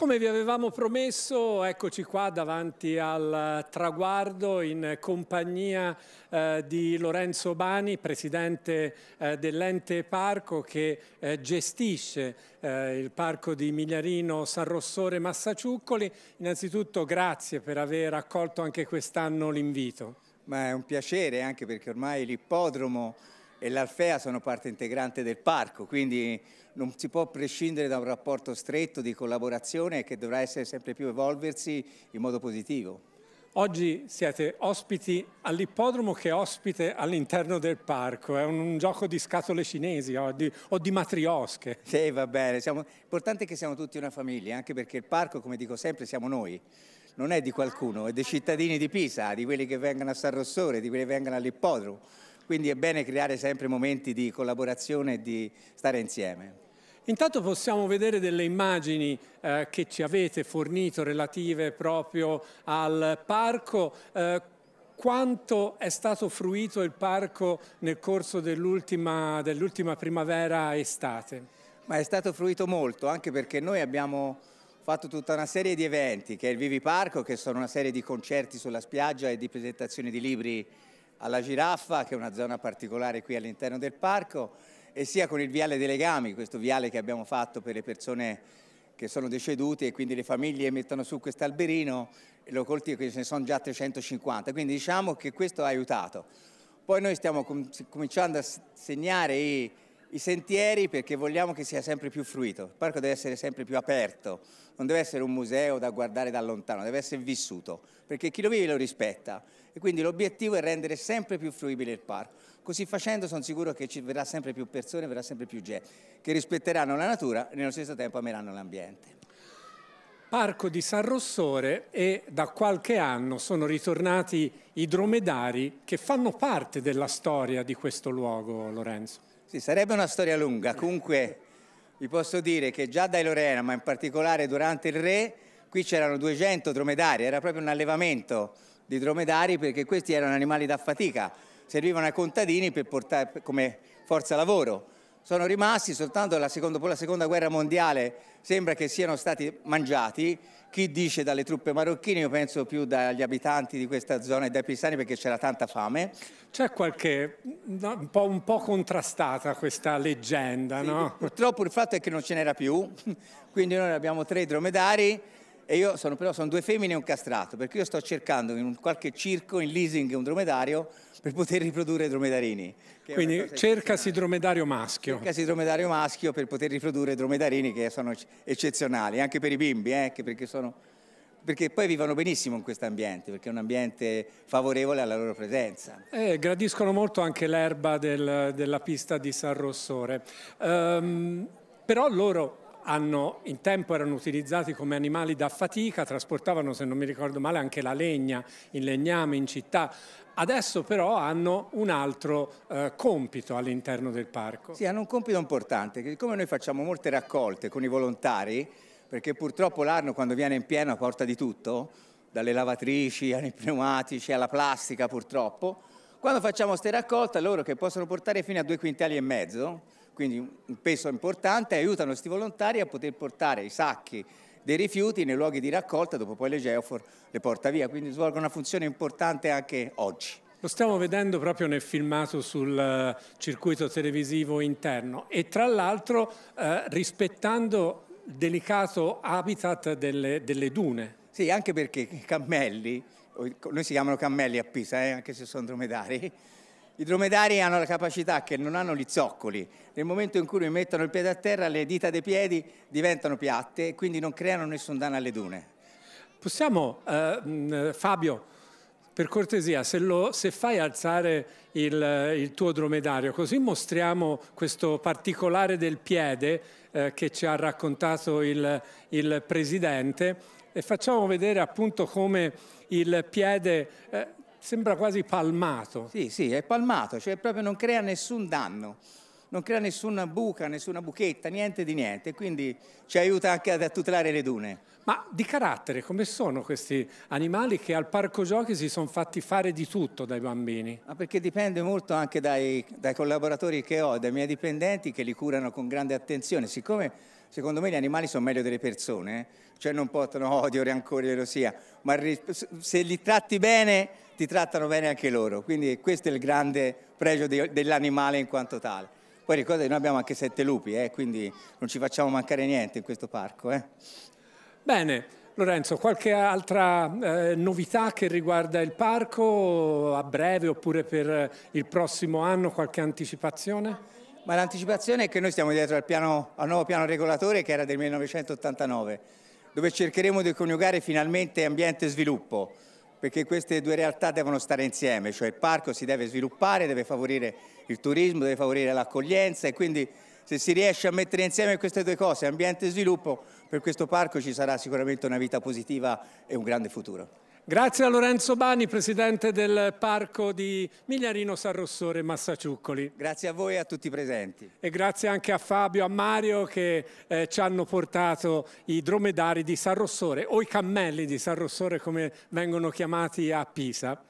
Come vi avevamo promesso, eccoci qua davanti al traguardo in compagnia eh, di Lorenzo Bani, presidente eh, dell'ente parco che eh, gestisce eh, il parco di Migliarino, San Rossore, Massaciuccoli. Innanzitutto grazie per aver accolto anche quest'anno l'invito. Ma è un piacere anche perché ormai l'ippodromo e l'Alfea sono parte integrante del parco, quindi non si può prescindere da un rapporto stretto di collaborazione che dovrà essere sempre più evolversi in modo positivo. Oggi siete ospiti all'ippodromo che ospite all'interno del parco, è un, un gioco di scatole cinesi o di, o di matriosche. Sì, va bene, siamo, l'importante è che siamo tutti una famiglia, anche perché il parco, come dico sempre, siamo noi non è di qualcuno, è dei cittadini di Pisa, di quelli che vengono a San Rossore, di quelli che vengono all'ippodromo quindi è bene creare sempre momenti di collaborazione e di stare insieme. Intanto possiamo vedere delle immagini eh, che ci avete fornito relative proprio al parco. Eh, quanto è stato fruito il parco nel corso dell'ultima dell primavera-estate? Ma è stato fruito molto, anche perché noi abbiamo fatto tutta una serie di eventi, che è il Vivi Parco, che sono una serie di concerti sulla spiaggia e di presentazioni di libri alla Giraffa, che è una zona particolare qui all'interno del parco, e sia con il viale dei legami, questo viale che abbiamo fatto per le persone che sono decedute e quindi le famiglie mettono su questo alberino e lo coltivano, ce ne sono già 350, quindi diciamo che questo ha aiutato. Poi noi stiamo com cominciando a segnare i i sentieri perché vogliamo che sia sempre più fruito. Il parco deve essere sempre più aperto, non deve essere un museo da guardare da lontano, deve essere vissuto, perché chi lo vive lo rispetta. E quindi l'obiettivo è rendere sempre più fruibile il parco. Così facendo sono sicuro che ci verrà sempre più persone, verrà sempre più gente che rispetteranno la natura e nello stesso tempo ameranno l'ambiente. Parco di San Rossore e da qualche anno sono ritornati i dromedari che fanno parte della storia di questo luogo, Lorenzo. Sì, sarebbe una storia lunga, comunque vi posso dire che già dai Lorena, ma in particolare durante il Re, qui c'erano 200 dromedari, era proprio un allevamento di dromedari perché questi erano animali da fatica, servivano ai contadini per portare, come forza lavoro sono rimasti soltanto la seconda, dopo la seconda guerra mondiale sembra che siano stati mangiati, chi dice dalle truppe marocchine, io penso più dagli abitanti di questa zona e dai pisani perché c'era tanta fame. C'è qualche, un po', un po', contrastata questa leggenda, sì, no? Purtroppo il fatto è che non ce n'era più, quindi noi abbiamo tre dromedari e io sono, però sono due femmine e un castrato, perché io sto cercando in un, qualche circo, in leasing, un dromedario per poter riprodurre dromedarini. Quindi cercasi dromedario maschio. Cercasi dromedario maschio per poter riprodurre dromedarini che sono eccezionali, anche per i bimbi, eh, perché, sono, perché poi vivono benissimo in questo ambiente, perché è un ambiente favorevole alla loro presenza. Eh, gradiscono molto anche l'erba del, della pista di San Rossore. Um, però loro hanno, in tempo erano utilizzati come animali da fatica, trasportavano, se non mi ricordo male, anche la legna, il legname in città. Adesso però hanno un altro eh, compito all'interno del parco. Sì, hanno un compito importante, che come noi facciamo molte raccolte con i volontari, perché purtroppo l'arno quando viene in pieno porta di tutto, dalle lavatrici ai pneumatici alla plastica purtroppo, quando facciamo queste raccolte loro che possono portare fino a due quintali e mezzo, quindi un peso importante, aiutano questi volontari a poter portare i sacchi dei rifiuti nei luoghi di raccolta, dopo poi le Geofor le porta via, quindi svolgono una funzione importante anche oggi. Lo stiamo vedendo proprio nel filmato sul eh, circuito televisivo interno e tra l'altro eh, rispettando il delicato habitat delle, delle dune. Sì, anche perché i cammelli, noi si chiamano cammelli a Pisa, eh, anche se sono dromedari, i dromedari hanno la capacità che non hanno gli zoccoli. Nel momento in cui mettono il piede a terra, le dita dei piedi diventano piatte e quindi non creano nessun danno alle dune. Possiamo, eh, Fabio, per cortesia, se, lo, se fai alzare il, eh, il, tuo dromedario, così mostriamo questo particolare del piede eh, che ci ha raccontato il, il Presidente e facciamo vedere appunto come il piede eh, sembra quasi palmato. Sì, sì, è palmato, cioè proprio non crea nessun danno, non crea nessuna buca, nessuna buchetta, niente di niente, quindi ci aiuta anche a tutelare le dune. Ma di carattere, come sono questi animali che al parco giochi si sono fatti fare di tutto dai bambini? Ma perché dipende molto anche dai, dai collaboratori che ho, dai miei dipendenti che li curano con grande attenzione, siccome Secondo me gli animali sono meglio delle persone, eh. cioè non portano odio, rancore, gelosia, ma se li tratti bene ti trattano bene anche loro, quindi questo è il grande pregio dell'animale in quanto tale. Poi ricorda che noi abbiamo anche sette lupi, eh, quindi non ci facciamo mancare niente in questo parco. Eh. Bene, Lorenzo, qualche altra eh, novità che riguarda il parco a breve oppure per il prossimo anno, qualche anticipazione? Ma l'anticipazione è che noi stiamo dietro al, piano, al nuovo piano regolatore che era del 1989, dove cercheremo di coniugare finalmente ambiente e sviluppo, perché queste due realtà devono stare insieme, cioè il parco si deve sviluppare, deve favorire il turismo, deve favorire l'accoglienza e quindi se si riesce a mettere insieme queste due cose, ambiente e sviluppo, per questo parco ci sarà sicuramente una vita positiva e un grande futuro. Grazie a Lorenzo Bani, presidente del parco di Migliarino San Rossore Massaciuccoli. Grazie a voi e a tutti i presenti. E grazie anche a Fabio e a Mario che eh, ci hanno portato i dromedari di San Rossore o i cammelli di San Rossore come vengono chiamati a Pisa.